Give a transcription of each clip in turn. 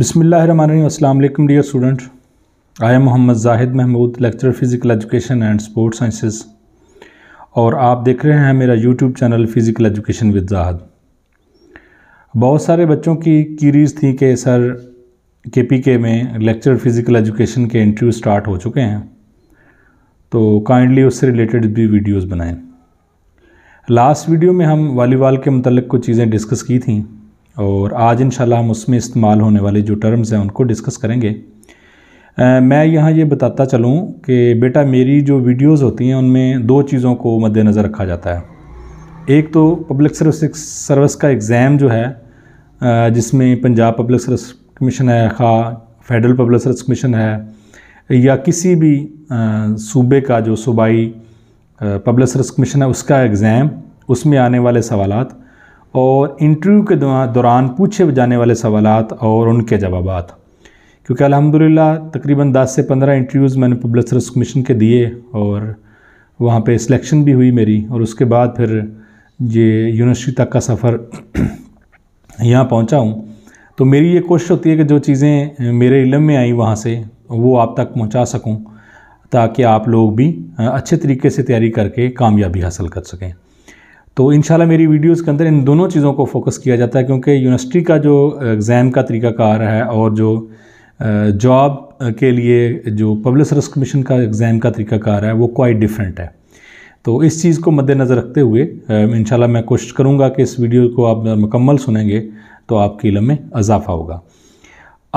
अस्सलाम dear student I am Mohammad Zahid Mahmood lecture physical education and sports sciences और आप देख रहे हैं मेरा YouTube channel physical education with Zahid बहुत सारे बच्चों की कीरीज थी कि सर के पी के में लेक्चर फ़िज़िकल एजुकेशन के इंटरव्यू स्टार्ट हो चुके हैं तो काइंडली उससे रिलेटेड भी वीडियोज़ बनाएँ लास्ट वीडियो में हम वालीबॉल के मतलब कुछ चीज़ें डिस्कस की थी और आज इन हम उसमें इस्तेमाल होने वाले जो टर्म्स हैं उनको डिस्कस करेंगे आ, मैं यहाँ ये बताता चलूँ कि बेटा मेरी जो वीडियोस होती हैं उनमें दो चीज़ों को मद्देनज़र रखा जाता है एक तो पब्लिक सर्विस सर्विस का एग्ज़ाम जो है जिसमें पंजाब पब्लिक सर्विस कमीशन है खा फेडरल पब्लिक सर्विस कमीशन है या किसी भी सूबे का जो सूबाई पब्लिक सर्विस कमीशन है उसका एग्ज़ाम उसमें आने वाले सवालत और इंटरव्यू के दौरान पूछे जाने वाले सवाल और उनके जवाब क्योंकि अलहमदिल्ला तकरीबन 10 से 15 इंटरव्यूज़ मैंने पब्लिक सर्विस कमीशन के दिए और वहाँ पे सिलेक्शन भी हुई मेरी और उसके बाद फिर ये यूनिवर्सिटी तक का सफ़र यहाँ पहुँचा हूँ तो मेरी ये कोशिश होती है कि जो चीज़ें मेरे इलम में आई वहाँ से वो आप तक पहुँचा सकूँ ताकि आप लोग भी अच्छे तरीके से तैयारी करके कामयाबी हासिल कर सकें तो इन मेरी वीडियोस के अंदर इन दोनों चीज़ों को फोकस किया जाता है क्योंकि यूनिवर्सिटी का जो एग्ज़ाम का तरीकाकार है और जो जॉब के लिए जो पब्लिक सर्विस कमीशन का एग्ज़ाम का तरीकाकार है वो क्वाइट डिफरेंट है तो इस चीज़ को मद्देनज़र रखते हुए इन मैं कोशिश करूँगा कि इस वीडियो को आप मुकम्मल सुनेंगे तो आपके इलम में इजाफ़ा होगा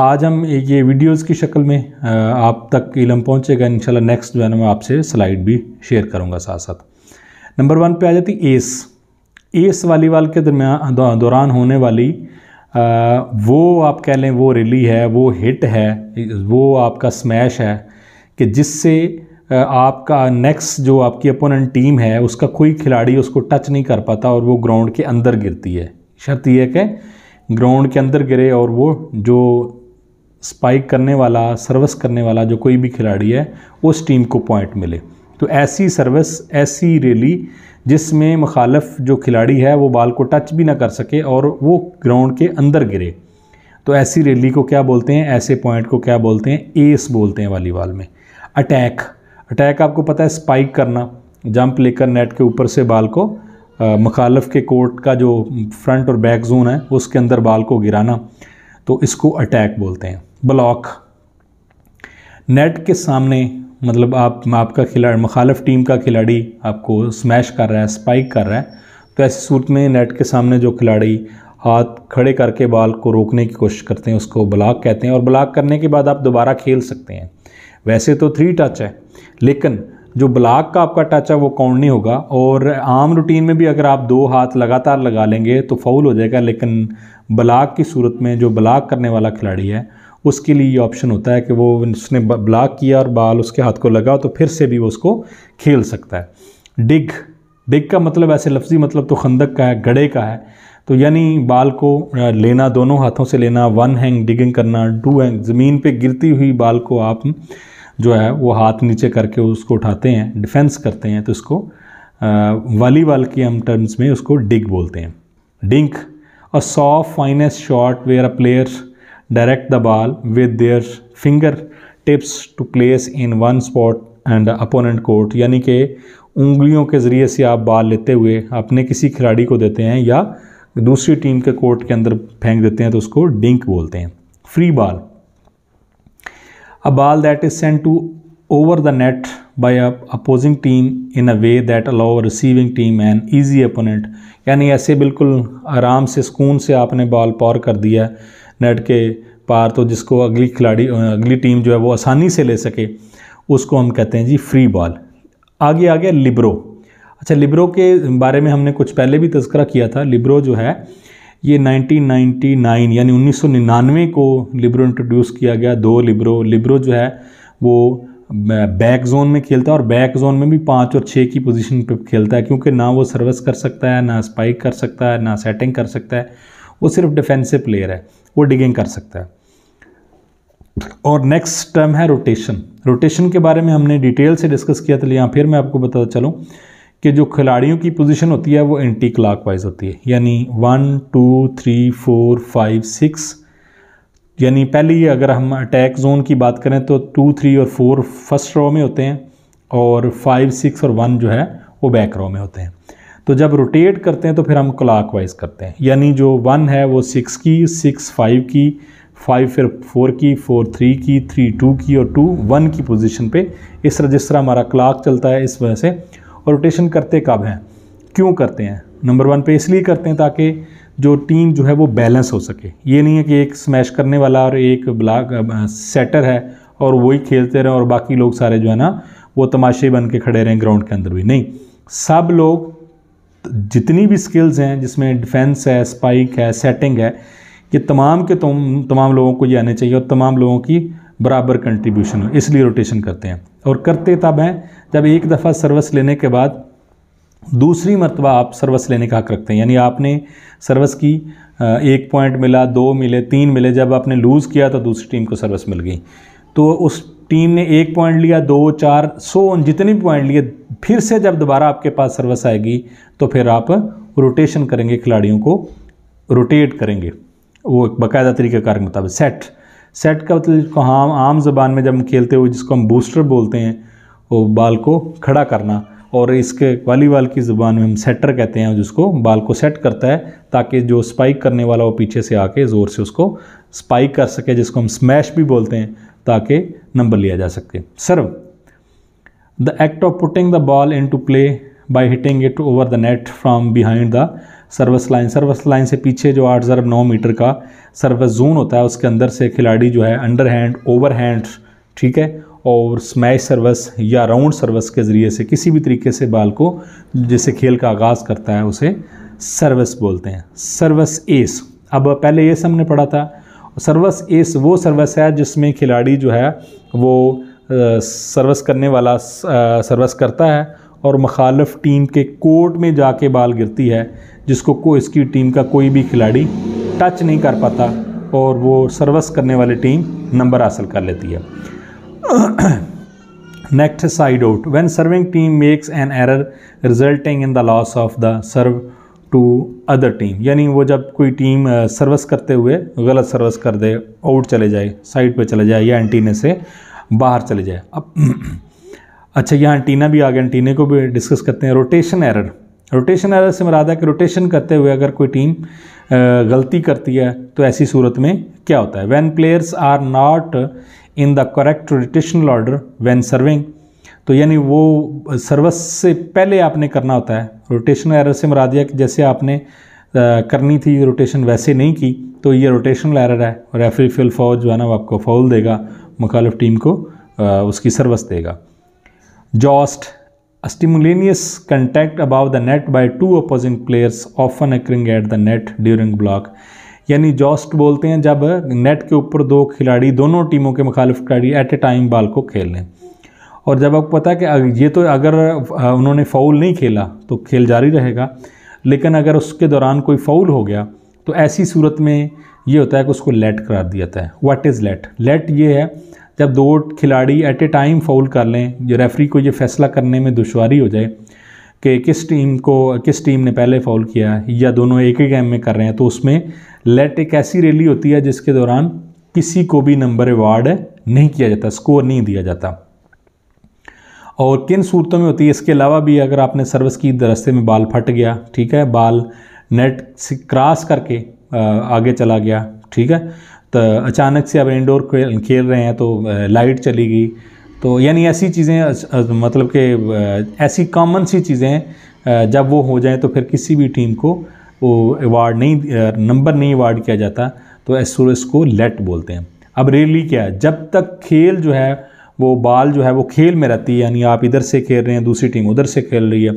आज हम ये वीडियोस की शक्ल में आप तक इलम पहुँचेगा इन नेक्स्ट जो है ना मैं आपसे स्लाइड भी शेयर करूँगा साथ साथ नंबर वन पे आ जाती एस एस वालीवाल के दरमियान दौरान होने वाली आ, वो आप कह लें वो रिली है वो हिट है वो आपका स्मैश है कि जिससे आपका नेक्स्ट जो आपकी अपोनेंट टीम है उसका कोई खिलाड़ी उसको टच नहीं कर पाता और वो ग्राउंड के अंदर गिरती है शर्त यह है कि ग्राउंड के अंदर गिरे और वो जो स्पाइक करने वाला सर्विस करने वाला जो कोई भी खिलाड़ी है उस टीम को पॉइंट मिले तो ऐसी सर्विस ऐसी रैली जिसमें मुखालफ जो खिलाड़ी है वो बाल को टच भी ना कर सके और वो ग्राउंड के अंदर गिरे तो ऐसी रैली को क्या बोलते हैं ऐसे पॉइंट को क्या बोलते हैं एस बोलते हैं वॉलीबॉल में अटैक अटैक आपको पता है स्पाइक करना जंप लेकर नेट के ऊपर से बाल को मखालफ के कोर्ट का जो फ्रंट और बैक जोन है उसके अंदर बाल को गिराना तो इसको अटैक बोलते हैं ब्लॉक नेट के सामने मतलब आप आपका खिलाड़ी मुखालफ टीम का खिलाड़ी आपको स्मैश कर रहा है स्पाइक कर रहा है तो ऐसी सूरत में नेट के सामने जो खिलाड़ी हाथ खड़े करके बाल को रोकने की कोशिश करते हैं उसको ब्लॉक कहते हैं और ब्लॉक करने के बाद आप दोबारा खेल सकते हैं वैसे तो थ्री टच है लेकिन जो ब्लॉक का आपका टच है वो काउंट नहीं होगा और आम रूटीन में भी अगर आप दो हाथ लगातार लगा लेंगे तो फाउल हो जाएगा लेकिन ब्लॉक की सूरत में जो ब्लॉक करने वाला खिलाड़ी है उसके लिए ये ऑप्शन होता है कि वो उसने ब्लॉक किया और बाल उसके हाथ को लगा तो फिर से भी वो उसको खेल सकता है डिग डिग का मतलब ऐसे लफ्ज़ी मतलब तो खंदक का है गड़े का है तो यानी बाल को लेना दोनों हाथों से लेना वन हैंग डिगिंग करना टू हैंग ज़मीन पे गिरती हुई बाल को आप जो है वो हाथ नीचे करके उसको उठाते हैं डिफेंस करते हैं तो उसको वाली वाल की हम टर्म्स में उसको डिग बोलते हैं dink a soft finest shot where a players direct the ball with their fingertips to place in one spot and opponent court यानी कि उंगलियों के ज़रिए से आप बाल लेते हुए अपने किसी खिलाड़ी को देते हैं या दूसरी टीम के कोर्ट के अंदर फेंक देते हैं तो उसको डिंक बोलते हैं free ball a ball that is send to over the net by a opposing team in a way that allow receiving team an easy opponent यानी ऐसे बिल्कुल आराम से सुकून से आपने बॉल पार कर दिया नेट के पार तो जिसको अगली खिलाड़ी अगली टीम जो है वो आसानी से ले सके उसको हम कहते हैं जी फ्री बॉल आगे आ गया लिब्रो अच्छा लिब्रो के बारे में हमने कुछ पहले भी तस्करा किया था लिब्रो जो है ये 1999 यानी 1999 को लिब्रो इंट्रोड्यूस किया गया दो लिब्रो लिब्रो जो है वो बैक जोन में खेलता है और बैक जोन में भी पाँच और छः की पोजीशन पे खेलता है क्योंकि ना वो सर्विस कर सकता है ना स्पाइक कर सकता है ना सेटिंग कर सकता है वो सिर्फ डिफेंसिव प्लेयर है वो डिगिंग कर सकता है और नेक्स्ट टर्म है रोटेशन रोटेशन के बारे में हमने डिटेल से डिस्कस किया था यहाँ फिर मैं आपको बताता चलूँ कि जो खिलाड़ियों की पोजीशन होती है वो एंटी क्लाक वाइज होती है यानी one two three four five six यानी पहली अगर हम अटैक जोन की बात करें तो टू थ्री और फोर फर्स्ट रो में होते हैं और फाइव सिक्स और वन जो है वो बैक रो में होते हैं तो जब रोटेट करते हैं तो फिर हम क्लाक वाइज करते हैं यानी जो वन है वो सिक्स की सिक्स फाइव की फाइव फिर फोर की फोर थ्री की थ्री टू की और टू वन की पोजीशन पे इस तरह जिस तरह हमारा क्लाक चलता है इस वजह से और रोटेशन करते कब हैं क्यों करते हैं नंबर वन पे इसलिए करते हैं ताकि जो टीम जो है वो बैलेंस हो सके ये नहीं है कि एक स्मैश करने वाला और एक ब्लाक सेटर है और वही खेलते रहें और बाकी लोग सारे जो है ना वो तमाशे बन के खड़े रहें ग्राउंड के अंदर भी नहीं सब लोग जितनी भी स्किल्स हैं जिसमें डिफेंस है स्पाइक है सेटिंग है ये तमाम के तुम तमाम लोगों को ये आने चाहिए और तमाम लोगों की बराबर कंट्रीब्यूशन हो इसलिए रोटेशन करते हैं और करते तब हैं जब एक दफ़ा सर्विस लेने के बाद दूसरी मरतबा आप सर्विस लेने का हक रखते हैं यानी आपने सर्विस की एक पॉइंट मिला दो मिले तीन मिले जब आपने लूज़ किया तो दूसरी टीम को सर्विस मिल गई तो उस टीम ने एक पॉइंट लिया दो चार सो जितने भी पॉइंट लिए फिर से जब दोबारा आपके पास सर्विस आएगी तो फिर आप रोटेशन करेंगे खिलाड़ियों को रोटेट करेंगे वो एक बाकायदा तरीके कार के मुताबिक सेट सेट का मतलब जिसको हम आम जबान में जब हम खेलते हुए जिसको हम बूस्टर बोलते हैं वो बाल को खड़ा करना और इसके वॉलीबॉल की ज़ुबान में हम सेटर कहते हैं जिसको बाल को सेट करता है ताकि जो स्पाइक करने वाला वो पीछे से आके ज़ोर से उसको स्पाइक कर सके जिसको हम स्मैश भी बोलते हैं ताकि नंबर लिया जा सके serve the act of putting the ball into play by hitting it over the net from behind the service line service line से पीछे जो आठ ज़रब नौ मीटर का सर्विस जोन होता है उसके अंदर से खिलाड़ी जो है अंडर हैंड ओवर हैंड ठीक है और स्मैश सर्विस या राउंड सर्विस के ज़रिए से किसी भी तरीके से बाल को जैसे खेल का आगाज़ करता है उसे सर्विस बोलते हैं सर्विस एस अब पहले एस हमने पढ़ा था सर्वस एस वो सर्वस है जिसमें खिलाड़ी जो है वो सर्वस करने वाला सर्वस करता है और मुखालफ टीम के कोर्ट में जाके बाल गिरती है जिसको को इसकी टीम का कोई भी खिलाड़ी टच नहीं कर पाता और वो सर्वस करने वाली टीम नंबर हासिल कर लेती है next side out when serving team makes an error resulting in the loss of the serve to other team यानी वो जब कोई टीम सर्विस करते हुए गलत सर्विस कर दे आउट चले जाए साइड पे चले जाए या एंटीने से बाहर चले जाए अब अच्छा यहाँ एंटीना भी आ गया एंटीने को भी डिस्कस करते हैं रोटेशन एरर रोटेशन एरर से मरादा है कि रोटेशन करते हुए अगर कोई टीम गलती करती है तो ऐसी सूरत में क्या होता है when players are not in the correct rotational order when serving तो यानी वो सर्वस से पहले आपने करना होता है रोटेशन एरर से मरा दिया कि जैसे आपने करनी थी रोटेशन वैसे नहीं की तो ये रोटेशनल एरर है रेफरी फिल फौज जो है ना वो आपको फौल देगा मुखालफ टीम को उसकी सर्वस देगा joust simultaneous contact above the net by two opposing players often occurring at the net during block यानी जॉस्ट बोलते हैं जब नेट के ऊपर दो खिलाड़ी दोनों टीमों के मुखालिफ खिलाड़ी एट ए टाइम बाल को खेल लें और जब आपको पता है कि ये तो अगर उन्होंने फ़ाउल नहीं खेला तो खेल जारी रहेगा लेकिन अगर उसके दौरान कोई फ़ाउल हो गया तो ऐसी सूरत में ये होता है कि उसको लेट करार दिया जाता है व्हाट इज़ लेट लेट ये है जब दो खिलाड़ी एट ए टाइम फ़ाउल कर लें जो रेफरी को ये फैसला करने में दुशारी हो जाए कि किस टीम को किस टीम ने पहले फ़ाउल किया है या दोनों एक ही गेम में कर रहे हैं तो उसमें लेट एक ऐसी रैली होती है जिसके दौरान किसी को भी नंबर अवार्ड नहीं किया जाता स्कोर नहीं दिया जाता और किन सूरतों में होती है इसके अलावा भी अगर आपने सर्विस की रास्ते में बाल फट गया ठीक है बाल नेट से क्रॉस करके आगे चला गया ठीक है तो अचानक से आप इंडोर खेल रहे हैं तो लाइट चली गई तो यानी ऐसी चीज़ें मतलब कि ऐसी कॉमन सी चीज़ें जब वो हो जाए तो फिर किसी भी टीम को वो अवार्ड नहीं नंबर नहीं अवार्ड किया जाता तो इस को लेट बोलते हैं अब रेली क्या है जब तक खेल जो है वो बाल जो है वो खेल में रहती है यानी आप इधर से खेल रहे हैं दूसरी टीम उधर से खेल रही है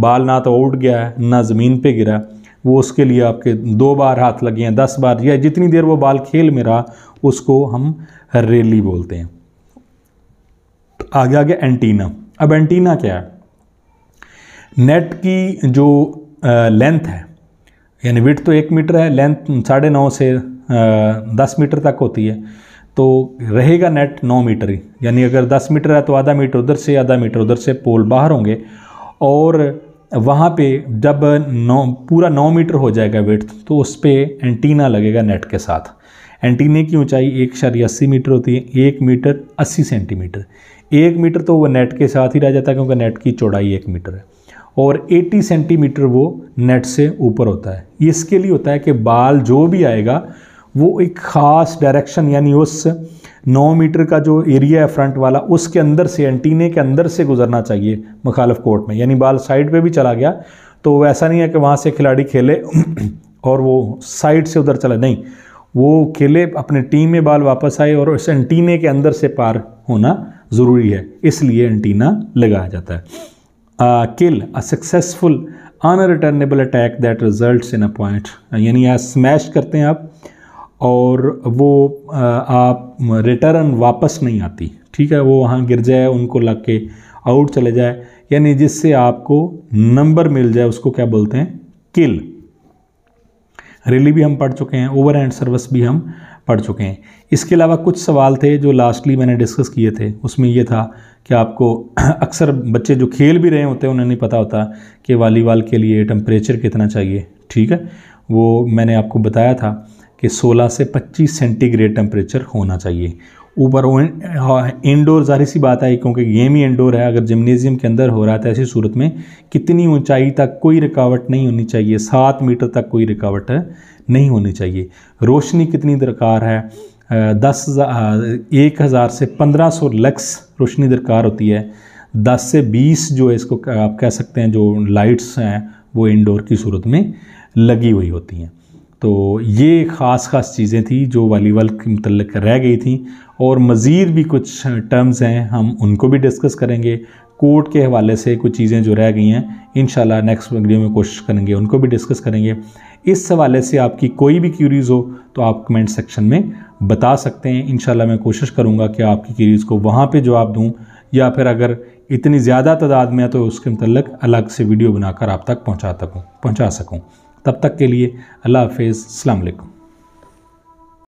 बाल ना तो उठ गया है ना ज़मीन पे गिरा है वो उसके लिए आपके दो बार हाथ लगे हैं दस बार या जितनी देर वो बाल खेल में रहा उसको हम रेली बोलते हैं तो आगे आगे एंटीना अब एंटीना क्या है नेट की जो लेंथ है यानी विट तो एक मीटर है लेंथ साढ़े नौ से दस मीटर तक होती है तो रहेगा नेट नौ मीटर ही यानी अगर दस मीटर है तो आधा मीटर उधर से आधा मीटर उधर से पोल बाहर होंगे और वहाँ पे जब नौ पूरा नौ मीटर हो जाएगा वेट तो उस पर एंटीना लगेगा नेट के साथ एंटीने की ऊंचाई एक शरी अस्सी मीटर होती है एक मीटर अस्सी सेंटीमीटर एक मीटर तो वो नेट के साथ ही रह जाता है क्योंकि नेट की चौड़ाई एक मीटर है और 80 सेंटीमीटर वो नेट से ऊपर होता है इसके लिए होता है कि बाल जो भी आएगा वो एक ख़ास डायरेक्शन यानी उस नौ मीटर का जो एरिया है फ्रंट वाला उसके अंदर से एंटीने के अंदर से गुजरना चाहिए मुखालफ कोर्ट में यानी बाल साइड पे भी चला गया तो ऐसा नहीं है कि वहाँ से खिलाड़ी खेले और वो साइड से उधर चला नहीं वो खेले अपने टीम में बाल वापस आए और उस एंटीने के अंदर से पार होना ज़रूरी है इसलिए एंटीना लगाया जाता है kill a successful unreturnable attack that result in a point यानी यहाँ स्मैश करते हैं आप और वो आप रिटर्न वापस नहीं आती ठीक है वो वहाँ गिर जाए उनको लग के आउट चले जाए यानी जिससे आपको नंबर मिल जाए उसको क्या बोलते हैं किल रैली भी हम पढ़ चुके हैं ओवर हैंड सर्विस भी हम पढ़ चुके हैं इसके अलावा कुछ सवाल थे जो लास्टली मैंने डिस्कस किए थे उसमें ये था कि आपको अक्सर बच्चे जो खेल भी रहे होते हैं उन्हें नहीं पता होता कि वालीबॉल के लिए टेम्परेचर कितना चाहिए ठीक है वो मैंने आपको बताया था कि 16 से 25 सेंटीग्रेड टेम्परेचर होना चाहिए ऊपर इंडोर हाँ, जाहिर सी बात है क्योंकि गेम ही इंडोर है अगर जिमनेजियम के अंदर हो रहा है तो ऐसी सूरत में कितनी ऊंचाई तक कोई रुकावट नहीं होनी चाहिए सात मीटर तक कोई रुकावट नहीं होनी चाहिए रोशनी कितनी दरकार है दस एक हज़ार से पंद्रह सौ लक्स रोशनी दरकार होती है दस से बीस जो है इसको आप कह सकते हैं जो लाइट्स हैं वो इंडोर की सूरत में लगी हुई होती हैं तो ये ख़ास ख़ास चीज़ें थी जो वालीबॉल के मतलब रह गई थी और मज़ीद भी कुछ टर्म्स हैं हम उनको भी डिस्कस करेंगे कोर्ट के हवाले से कुछ चीज़ें जो रह गई हैं इन नेक्स्ट वीडियो में कोशिश करेंगे उनको भी डिस्कस करेंगे इस हवाले से आपकी कोई भी क्यूरीज़ हो तो आप कमेंट सेक्शन में बता सकते हैं इन मैं कोशिश करूँगा कि आपकी क्यूरीज़ को वहाँ पर जवाब दूँ या फिर अगर इतनी ज़्यादा तादाद में है तो उसके मतलब अलग से वीडियो बनाकर आप तक पहुँचा तक पहुँचा सकूँ तब तक के लिए अल्लाह हाफिज़ अलैक्म